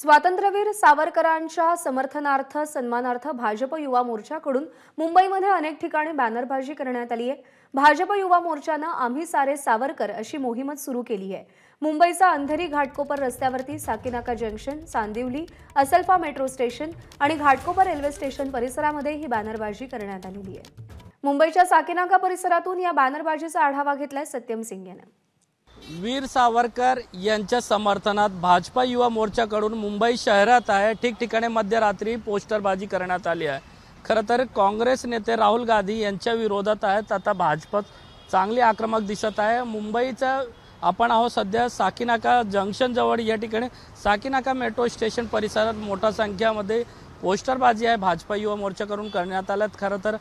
स्वातंत्र्यवीर सावरकरांच्या समर्थनार्थ सन्मानार्थ भाजप युवा मोर्चाकडून मुंबईमध्ये अनेक ठिकाणी बॅनरबाजी करण्यात आली आहे भाजप युवा मोर्चानं आम्ही सारे सावरकर अशी मोहीमच सुरू केली आहे मुंबईचा अंधेरी घाटकोपर रस्त्यावरती Sakinaka junction Chandivali Asalpha metro station आणि घाटकोपर रेल्वे स्टेशन परिसरामध्ये ही बॅनरबाजी करण्यात आलेली आहे मुंबईच्या साकीनाका परिसरातून या बॅनरबाजीचा आढावा घेतलाय सत्यम सिंग यानं वीर सावरकर यांच्या समर्थनात भाजपा युवा मोर्चाकडून मुंबई शहरात आहे ठिकठिकाणी मध्यरात्री पोस्टरबाजी करण्यात आली आहे खरं तर काँग्रेस नेते राहुल गांधी यांच्या विरोधात आहेत आता भाजप चांगली आक्रमक दिसत आहे मुंबईचा आपण आहोत सध्या साकीनाका जंक्शनजवळ या ठिकाणी साकीनाका मेट्रो स्टेशन परिसरात मोठ्या संख्येमध्ये पोस्टरबाजी आहे भाजपा युवा मोर्चाकडून करण्यात आल्यात खरं तर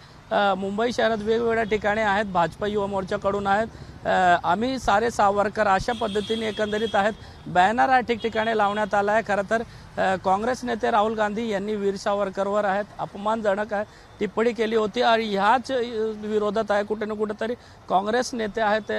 मुंबई शहरात वेगवेगळ्या ठिकाणी आहेत भाजपा युवा मोर्चाकडून आहेत आम्ही सारे सावरकर अशा पद्धतीने एकंदरीत आहेत बॅनर हा ठिकठिकाणी लावण्यात आला आहे खरं तर काँग्रेस नेते राहुल गांधी यांनी वीर सावरकरवर आहेत अपमानजनक आहे टिप्पणी केली होती आणि ह्याच विरोधात आहे कुठे ना कुठेतरी काँग्रेस नेते आहेत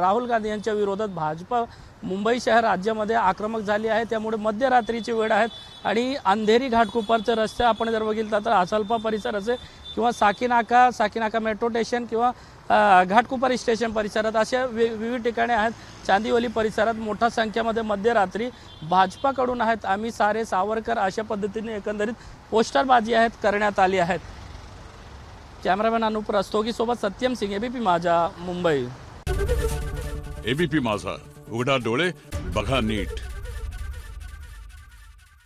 राहुल गांधी यांच्या विरोधात भाजपा मुंबई शहर राज्यामध्ये आक्रमक झाली आहे त्यामुळे मध्यरात्रीची वेळ आहेत आणि अंधेरी घाटकोपरचे रस्ते आपण जर बघितला तर आसलपा परिसर असे किंवा साकीनाका साकीनाका मेट्रो स्टेशन किंवा घाटकुपारी स्टेशन परिसरात अशा वि विविध ठिकाणे आहेत चांदिवली परिसरात मोठ्या संख्येमध्ये मध्यरात्री भाजपाकडून आहेत आम्ही सारे सावरकर अशा पद्धतीने एकंदरीत पोस्टरबाजी आहेत करण्यात आली आहेत कॅमेरामॅन अनुप सोबत सत्यम सिंग एबीपी माझा मुंबई एबीपी माझा उघडा डोळे बघा नीट